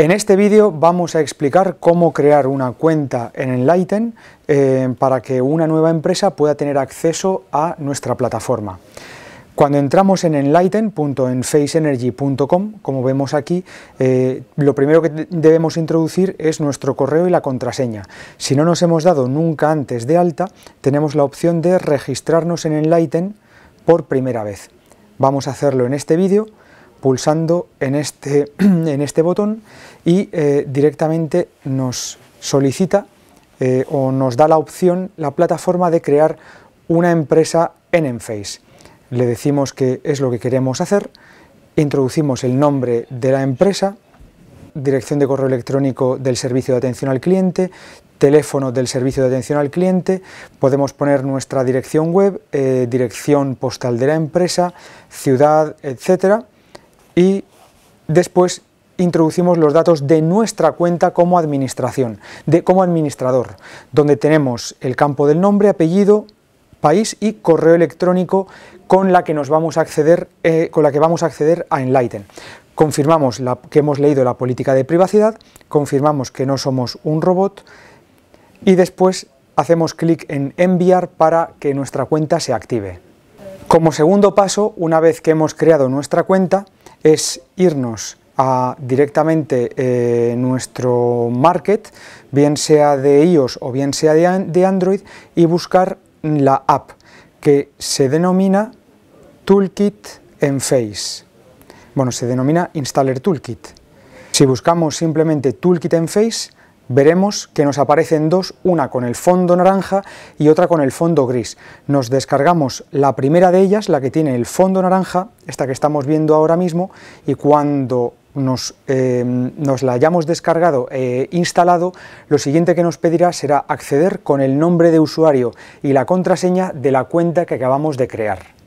En este vídeo vamos a explicar cómo crear una cuenta en Enlighten eh, para que una nueva empresa pueda tener acceso a nuestra plataforma. Cuando entramos en enlighten.enfaceenergy.com, como vemos aquí, eh, lo primero que debemos introducir es nuestro correo y la contraseña. Si no nos hemos dado nunca antes de alta, tenemos la opción de registrarnos en Enlighten por primera vez. Vamos a hacerlo en este vídeo pulsando en este, en este botón y eh, directamente nos solicita eh, o nos da la opción, la plataforma de crear una empresa en Enface. Le decimos que es lo que queremos hacer, introducimos el nombre de la empresa, dirección de correo electrónico del servicio de atención al cliente, teléfono del servicio de atención al cliente, podemos poner nuestra dirección web, eh, dirección postal de la empresa, ciudad, etcétera y después introducimos los datos de nuestra cuenta como administración, de, como administrador, donde tenemos el campo del nombre, apellido, país y correo electrónico con la que nos vamos a acceder, eh, con la que vamos a acceder a Enlighten. Confirmamos que hemos leído la política de privacidad, confirmamos que no somos un robot y después hacemos clic en enviar para que nuestra cuenta se active. Como segundo paso, una vez que hemos creado nuestra cuenta, es irnos a directamente a eh, nuestro market, bien sea de iOS o bien sea de Android, y buscar la app que se denomina Toolkit en Face. Bueno, se denomina Installer Toolkit. Si buscamos simplemente Toolkit en Face, veremos que nos aparecen dos, una con el fondo naranja y otra con el fondo gris. Nos descargamos la primera de ellas, la que tiene el fondo naranja, esta que estamos viendo ahora mismo, y cuando nos, eh, la hayamos descargado e instalado, lo siguiente que nos pedirá será acceder con el nombre de usuario y la contraseña de la cuenta que acabamos de crear.